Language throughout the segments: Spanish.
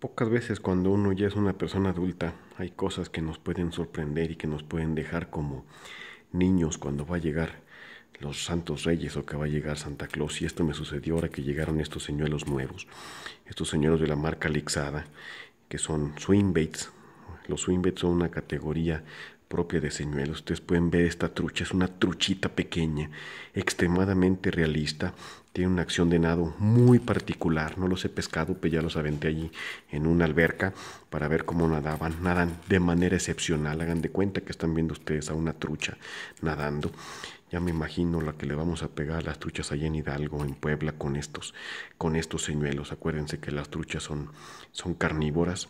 Pocas veces cuando uno ya es una persona adulta hay cosas que nos pueden sorprender y que nos pueden dejar como niños cuando va a llegar los santos reyes o que va a llegar Santa Claus y esto me sucedió ahora que llegaron estos señuelos nuevos, estos señuelos de la marca Lixada que son swing baits. Los swing son una categoría propia de señuelos. Ustedes pueden ver esta trucha, es una truchita pequeña, extremadamente realista. Tiene una acción de nado muy particular. No los he pescado, pero pues ya los aventé allí en una alberca para ver cómo nadaban. Nadan de manera excepcional. Hagan de cuenta que están viendo ustedes a una trucha nadando. Ya me imagino la que le vamos a pegar a las truchas allá en Hidalgo, en Puebla, con estos, con estos señuelos. Acuérdense que las truchas son, son carnívoras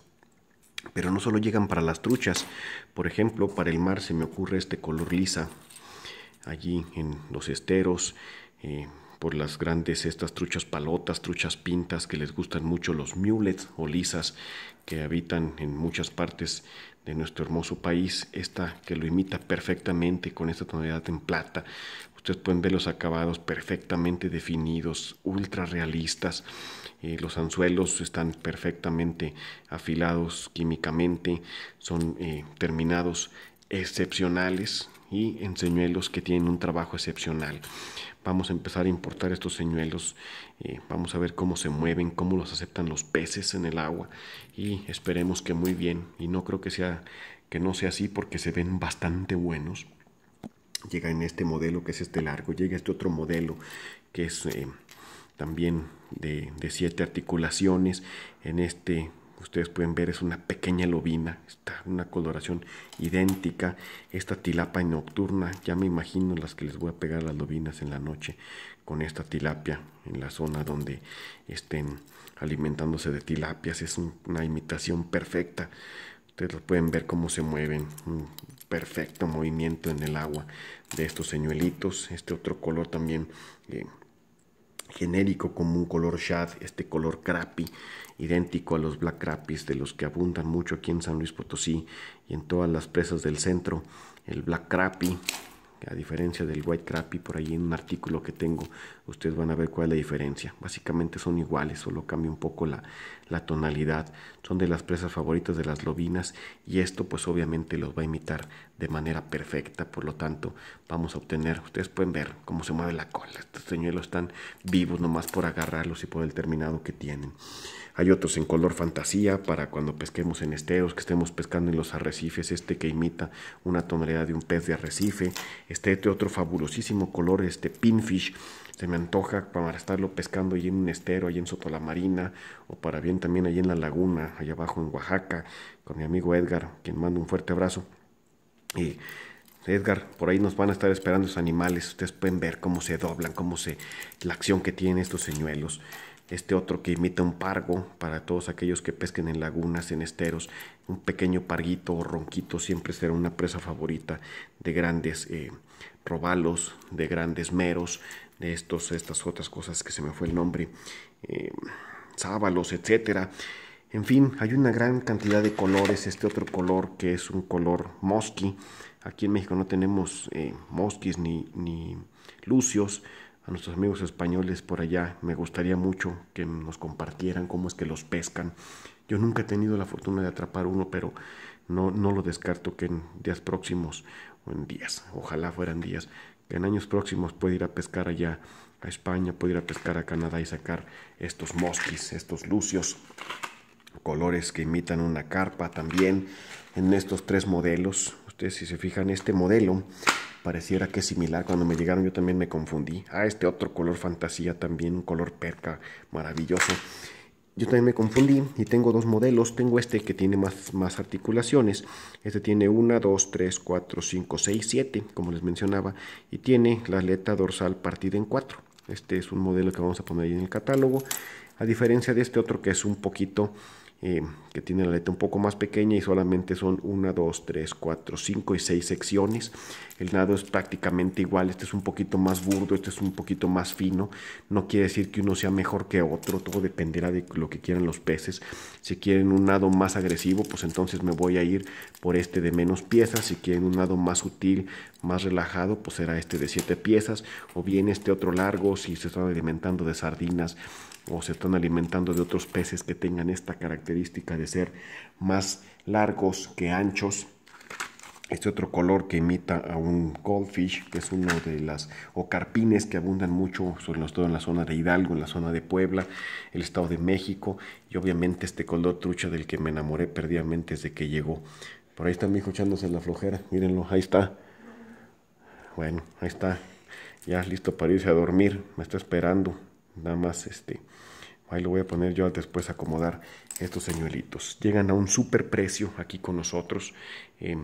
pero no solo llegan para las truchas, por ejemplo, para el mar se me ocurre este color lisa, allí en los esteros, eh, por las grandes estas truchas palotas, truchas pintas que les gustan mucho los mulets o lisas que habitan en muchas partes de nuestro hermoso país, esta que lo imita perfectamente con esta tonalidad en plata, Ustedes pueden ver los acabados perfectamente definidos, ultra realistas. Eh, los anzuelos están perfectamente afilados químicamente, son eh, terminados excepcionales y en señuelos que tienen un trabajo excepcional. Vamos a empezar a importar estos señuelos, eh, vamos a ver cómo se mueven, cómo los aceptan los peces en el agua y esperemos que muy bien. Y no creo que sea que no sea así porque se ven bastante buenos llega en este modelo que es este largo, llega este otro modelo que es eh, también de, siete articulaciones, en este ustedes pueden ver es una pequeña lobina, está una coloración idéntica, esta tilapia nocturna, ya me imagino las que les voy a pegar las lobinas en la noche con esta tilapia en la zona donde estén alimentándose de tilapias, es una imitación perfecta, ustedes lo pueden ver cómo se mueven, perfecto movimiento en el agua de estos señuelitos. Este otro color también eh, genérico como un color shad, este color crappy, idéntico a los black crappies de los que abundan mucho aquí en San Luis Potosí y en todas las presas del centro. El black crappie a diferencia del white crappie por ahí en un artículo que tengo ustedes van a ver cuál es la diferencia básicamente son iguales solo cambia un poco la, la tonalidad son de las presas favoritas de las lobinas y esto pues obviamente los va a imitar de manera perfecta por lo tanto vamos a obtener ustedes pueden ver cómo se mueve la cola estos señuelos están vivos nomás por agarrarlos y por el terminado que tienen hay otros en color fantasía para cuando pesquemos en esteros, que estemos pescando en los arrecifes, este que imita una tonalidad de un pez de arrecife. Este, este otro fabulosísimo color, este pinfish, se me antoja para estarlo pescando allí en un estero, allí en Sotolamarina, o para bien también allí en la laguna, allá abajo en Oaxaca, con mi amigo Edgar, quien manda un fuerte abrazo. Y Edgar, por ahí nos van a estar esperando los animales. Ustedes pueden ver cómo se doblan, cómo se. la acción que tienen estos señuelos este otro que imita un pargo para todos aquellos que pesquen en lagunas, en esteros, un pequeño parguito o ronquito siempre será una presa favorita de grandes eh, robalos, de grandes meros, de estos, estas otras cosas que se me fue el nombre, eh, sábalos, etcétera. En fin, hay una gran cantidad de colores. Este otro color que es un color mosqui. Aquí en México no tenemos eh, mosquis ni lucios a nuestros amigos españoles por allá. Me gustaría mucho que nos compartieran cómo es que los pescan. Yo nunca he tenido la fortuna de atrapar uno, pero no, no lo descarto que en días próximos, o en días, ojalá fueran días, que en años próximos pueda ir a pescar allá a España, pueda ir a pescar a Canadá y sacar estos mosquis, estos lucios, colores que imitan una carpa también en estos tres modelos. Ustedes si se fijan, este modelo pareciera que similar. Cuando me llegaron yo también me confundí. Ah, este otro color fantasía también, un color perca, maravilloso. Yo también me confundí y tengo dos modelos. Tengo este que tiene más, más articulaciones. Este tiene 1, 2, 3, 4, 5, 6, 7, como les mencionaba. Y tiene la aleta dorsal partida en 4. Este es un modelo que vamos a poner ahí en el catálogo. A diferencia de este otro que es un poquito eh, que tiene la letra un poco más pequeña y solamente son 1, 2, 3, 4, 5 y 6 secciones. El nado es prácticamente igual, este es un poquito más burdo, este es un poquito más fino. No quiere decir que uno sea mejor que otro, todo dependerá de lo que quieran los peces. Si quieren un nado más agresivo, pues entonces me voy a ir por este de menos piezas. Si quieren un nado más sutil, más relajado, pues será este de 7 piezas. O bien este otro largo, si se están alimentando de sardinas o se están alimentando de otros peces que tengan esta característica característica de ser más largos que anchos. Este otro color que imita a un goldfish, que es uno de las, o carpines que abundan mucho, sobre todo en la zona de Hidalgo, en la zona de Puebla, el Estado de México, y obviamente este color trucha del que me enamoré perdidamente desde que llegó. Por ahí están escuchándose la flojera, mírenlo, ahí está. Bueno, ahí está, ya listo para irse a dormir, me está esperando, nada más este... Ahí lo voy a poner yo después a acomodar estos señuelitos. Llegan a un super precio aquí con nosotros. Eh,